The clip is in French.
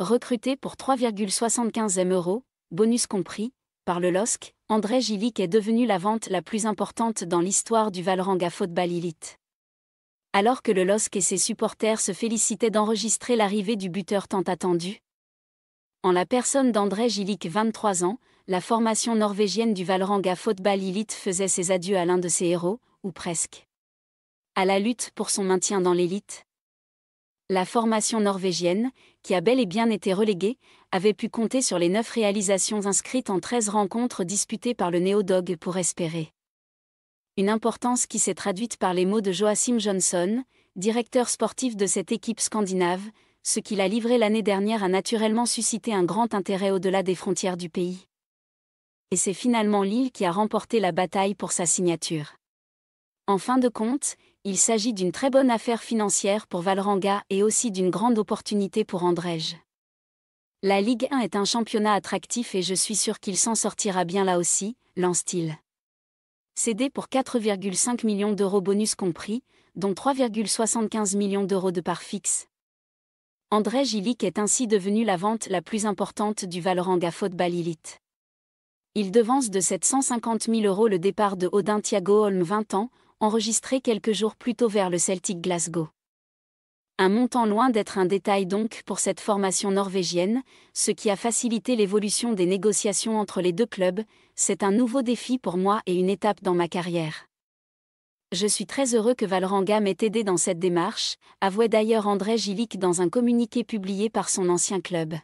Recruté pour 3,75 m euros, bonus compris, par le LOSC, André Gilic est devenu la vente la plus importante dans l'histoire du Valranga Football Elite. Alors que le LOSC et ses supporters se félicitaient d'enregistrer l'arrivée du buteur tant attendu, en la personne d'André Gilic, 23 ans, la formation norvégienne du Valranga Football Elite faisait ses adieux à l'un de ses héros, ou presque. À la lutte pour son maintien dans l'élite, la formation norvégienne, qui a bel et bien été reléguée, avait pu compter sur les neuf réalisations inscrites en 13 rencontres disputées par le Néo-Dog pour espérer. Une importance qui s'est traduite par les mots de Joachim Johnson, directeur sportif de cette équipe scandinave, ce qu'il a livré l'année dernière a naturellement suscité un grand intérêt au-delà des frontières du pays. Et c'est finalement l'île qui a remporté la bataille pour sa signature. En fin de compte, il s'agit d'une très bonne affaire financière pour Valranga et aussi d'une grande opportunité pour Andrej. La Ligue 1 est un championnat attractif et je suis sûr qu'il s'en sortira bien là aussi, lance-t-il. Cédé pour 4,5 millions d'euros bonus compris, dont 3,75 millions d'euros de part fixe. Andrège Ilic est ainsi devenu la vente la plus importante du Valranga Football Elite. Il devance de 750 000 euros le départ de Odin Thiago Holm 20 ans, enregistré quelques jours plus tôt vers le Celtic Glasgow. Un montant loin d'être un détail donc pour cette formation norvégienne, ce qui a facilité l'évolution des négociations entre les deux clubs, c'est un nouveau défi pour moi et une étape dans ma carrière. Je suis très heureux que Valranga m'ait aidé dans cette démarche, avouait d'ailleurs André Gilic dans un communiqué publié par son ancien club.